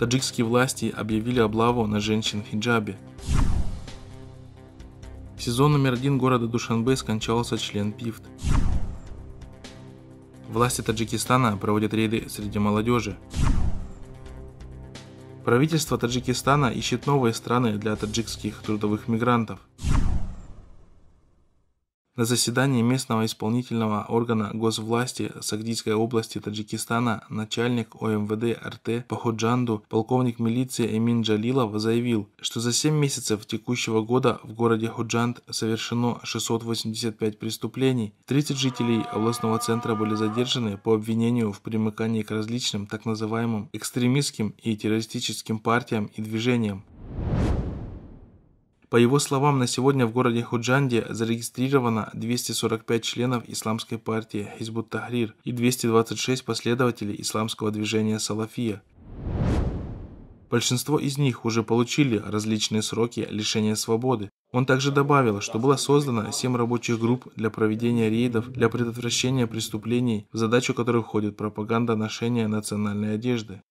таджикские власти объявили облаву на женщин в хиджабе. В сезон номер один города Душанбе скончался член ПИФТ. Власти Таджикистана проводят рейды среди молодежи. Правительство Таджикистана ищет новые страны для таджикских трудовых мигрантов. На заседании местного исполнительного органа госвласти Сагдийской области Таджикистана начальник ОМВД РТ по полковник милиции Эмин Джалилов заявил, что за 7 месяцев текущего года в городе Ходжанд совершено 685 преступлений. 30 жителей областного центра были задержаны по обвинению в примыкании к различным так называемым экстремистским и террористическим партиям и движениям. По его словам, на сегодня в городе Худжанде зарегистрировано 245 членов исламской партии Хизбут Тахрир и 226 последователей исламского движения Салафия. Большинство из них уже получили различные сроки лишения свободы. Он также добавил, что было создано 7 рабочих групп для проведения рейдов для предотвращения преступлений, в задачу которых входит пропаганда ношения национальной одежды.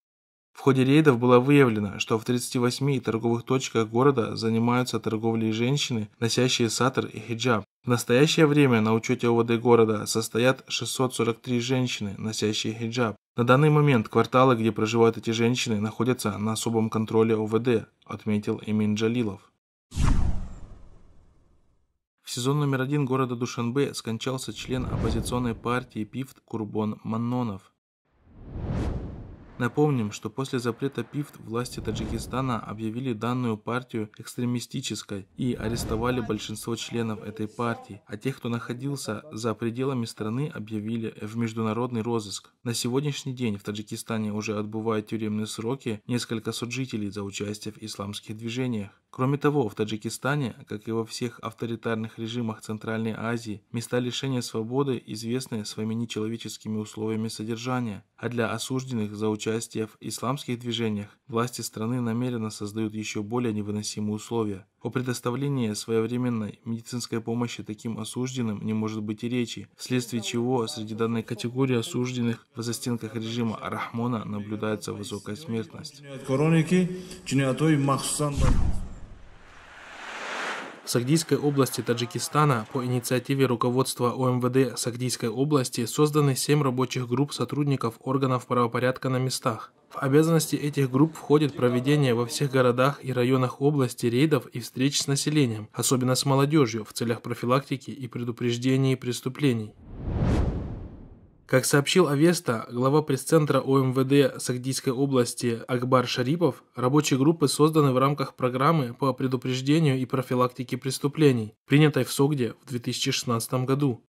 В ходе рейдов было выявлено, что в 38 торговых точках города занимаются торговлей женщины, носящие сатр и хиджаб. В настоящее время на учете ОВД города состоят 643 женщины, носящие хиджаб. На данный момент кварталы, где проживают эти женщины, находятся на особом контроле ОВД, отметил Эмин Джалилов. В сезон номер один города Душанбе скончался член оппозиционной партии ПИФТ Курбон Маннонов. Напомним, что после запрета ПИФТ власти Таджикистана объявили данную партию экстремистической и арестовали большинство членов этой партии, а тех, кто находился за пределами страны, объявили в международный розыск. На сегодняшний день в Таджикистане уже отбывают тюремные сроки несколько суджителей за участие в исламских движениях. Кроме того, в Таджикистане, как и во всех авторитарных режимах Центральной Азии, места лишения свободы известны своими нечеловеческими условиями содержания, а для осужденных за участие участия в исламских движениях, власти страны намеренно создают еще более невыносимые условия. О предоставлении своевременной медицинской помощи таким осужденным не может быть и речи, вследствие чего среди данной категории осужденных в застенках режима Рахмона наблюдается высокая смертность. Сагдийской области Таджикистана по инициативе руководства ОМВД Сагдийской области созданы семь рабочих групп сотрудников органов правопорядка на местах. В обязанности этих групп входит проведение во всех городах и районах области рейдов и встреч с населением, особенно с молодежью, в целях профилактики и предупреждения преступлений. Как сообщил Авеста, глава пресс-центра ОМВД Сагдийской области Акбар Шарипов, рабочие группы созданы в рамках программы по предупреждению и профилактике преступлений, принятой в Согде в 2016 году.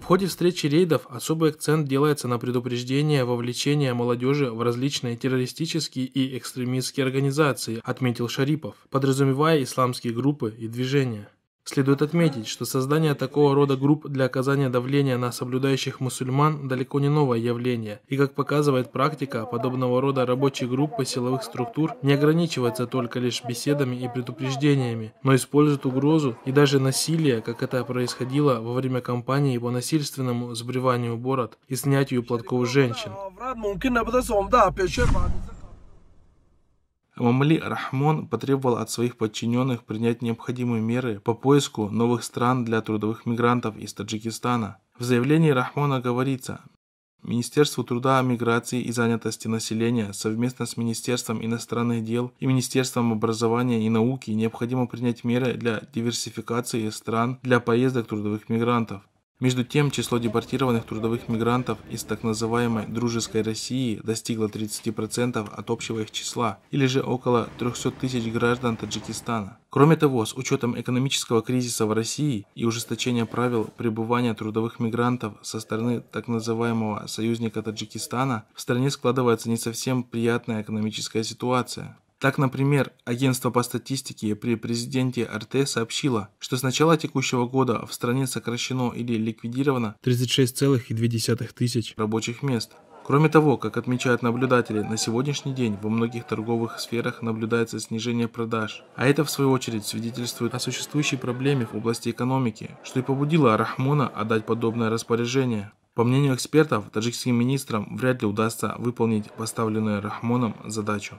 В ходе встречи рейдов особый акцент делается на предупреждение вовлечения молодежи в различные террористические и экстремистские организации, отметил Шарипов, подразумевая исламские группы и движения. Следует отметить, что создание такого рода групп для оказания давления на соблюдающих мусульман далеко не новое явление, и как показывает практика, подобного рода рабочие группы силовых структур не ограничиваются только лишь беседами и предупреждениями, но используют угрозу и даже насилие, как это происходило во время кампании по насильственному сбриванию бород и снятию платков женщин. Мамли Рахмон потребовал от своих подчиненных принять необходимые меры по поиску новых стран для трудовых мигрантов из Таджикистана. В заявлении Рахмона говорится, Министерству труда, миграции и занятости населения совместно с Министерством иностранных дел и Министерством образования и науки необходимо принять меры для диверсификации стран для поездок трудовых мигрантов. Между тем, число депортированных трудовых мигрантов из так называемой «дружеской России» достигло 30% от общего их числа, или же около 300 тысяч граждан Таджикистана. Кроме того, с учетом экономического кризиса в России и ужесточения правил пребывания трудовых мигрантов со стороны так называемого союзника Таджикистана, в стране складывается не совсем приятная экономическая ситуация. Так, например, агентство по статистике при президенте РТ сообщило, что с начала текущего года в стране сокращено или ликвидировано 36,2 тысяч рабочих мест. Кроме того, как отмечают наблюдатели, на сегодняшний день во многих торговых сферах наблюдается снижение продаж, а это в свою очередь свидетельствует о существующей проблеме в области экономики, что и побудило Рахмона отдать подобное распоряжение. По мнению экспертов, таджикским министрам вряд ли удастся выполнить поставленную Рахмоном задачу.